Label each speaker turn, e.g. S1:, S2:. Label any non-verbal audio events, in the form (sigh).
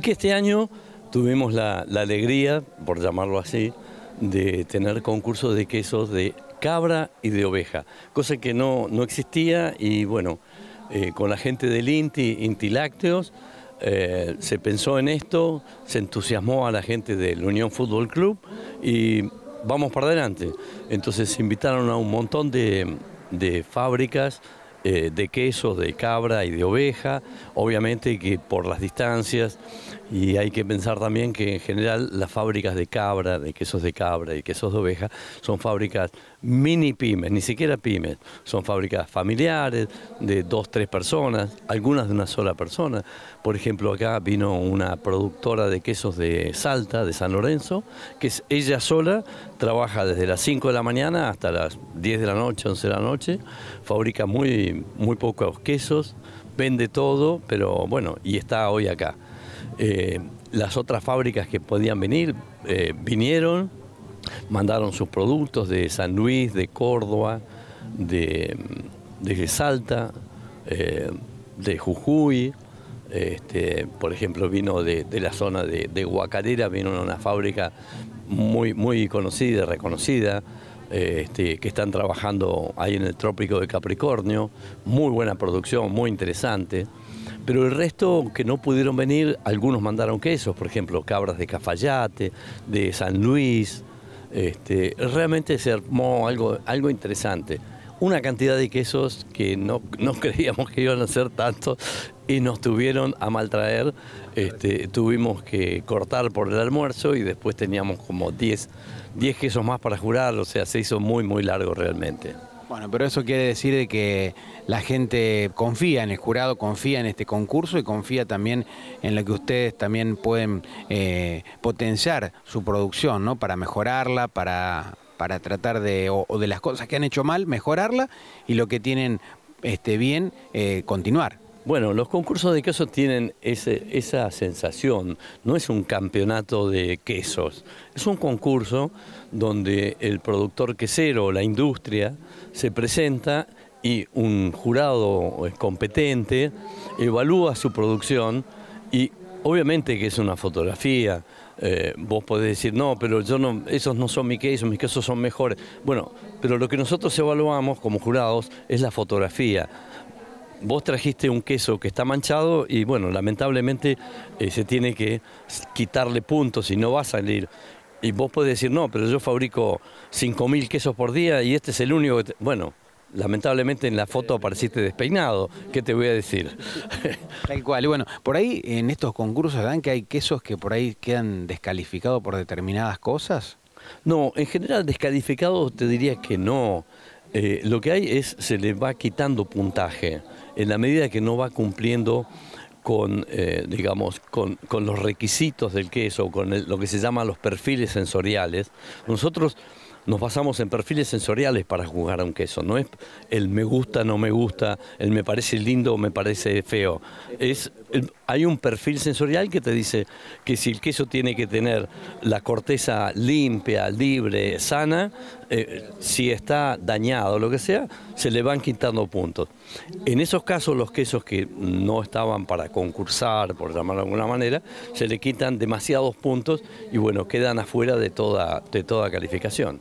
S1: que este año tuvimos la, alegría, por llamarlo así, de tener concursos de quesos de cabra y de oveja, cosa que no, existía y bueno, eh, con la gente del INTI, INTI Lácteos, eh, se pensó en esto, se entusiasmó a la gente del Unión Fútbol Club y vamos para adelante. Entonces se invitaron a un montón de fábricas, eh, de quesos, de cabra y de oveja, obviamente que por las distancias, y hay que pensar también que en general las fábricas de cabra, de quesos de cabra y quesos de oveja, son fábricas mini pymes, ni siquiera pymes, son fábricas familiares de dos, tres personas, algunas de una sola persona. Por ejemplo, acá vino una productora de quesos de Salta, de San Lorenzo, que ella sola, trabaja desde las 5 de la mañana hasta las 10 de la noche, 11 de la noche, fabrica muy muy pocos quesos, vende todo, pero bueno, y está hoy acá. Eh, las otras fábricas que podían venir, eh, vinieron, mandaron sus productos de San Luis, de Córdoba, de, de Salta, eh, de Jujuy. Este, por ejemplo, vino de, la zona de, de, Guacarera, vino una fábrica muy, muy conocida, reconocida. Este, que están trabajando ahí en el Trópico de Capricornio, muy buena producción, muy interesante. Pero el resto que no pudieron venir, algunos mandaron quesos, por ejemplo, cabras de Cafayate, de San Luis. Este, realmente se armó algo interesante una cantidad de quesos que no, (laughs) creíamos que iban a ser tanto y nos tuvieron a maltraer. Este, tuvimos que cortar por el almuerzo y después teníamos como 10, quesos más para jurar, o sea, se hizo muy, muy largo realmente. Bueno, pero eso quiere decir que la gente
S2: confía en el jurado, confía en este concurso y confía también en lo que ustedes también pueden eh, potenciar su producción, ¿no? Para mejorarla, para para tratar de, o, de las cosas que han hecho mal, mejorarla y lo que tienen este, bien, eh,
S1: continuar. Bueno, los concursos de quesos tienen esa sensación, no es un campeonato de quesos, es un concurso donde el productor quesero, la industria, se presenta y un jurado competente evalúa su producción y obviamente que es una fotografía, eh, vos podés decir, no, pero yo no, esos no son mis quesos, mis quesos son mejores. Bueno, pero lo que nosotros evaluamos como jurados es la fotografía. Vos trajiste un queso que está manchado y bueno, lamentablemente eh, se tiene que quitarle puntos y no va a salir. Y vos podés decir, no, pero yo fabrico 5.000 quesos por día y este es el único que... Bueno, lamentablemente en la foto apareciste despeinado, ¿qué te voy a decir?
S2: (laughs) Tal cual, y bueno, por ahí en estos concursos dan que hay quesos que por
S1: ahí quedan descalificados por determinadas cosas. No, en general descalificado te diría que no. Eh, lo que hay es, se le va quitando puntaje en la medida que no va cumpliendo con, eh, digamos, con, los requisitos del queso, con lo que se llama los perfiles sensoriales. Nosotros nos basamos en perfiles sensoriales para juzgar a un queso. No es el me gusta, no me gusta, el me parece lindo, me parece feo. Es hay un perfil sensorial que te dice que si el queso tiene que tener la corteza limpia, libre, sana, eh, si está dañado o lo que sea, se le van quitando puntos. En esos casos los quesos que no estaban para concursar, por llamarlo de alguna manera, se le quitan demasiados puntos y bueno, quedan afuera de toda, de toda calificación.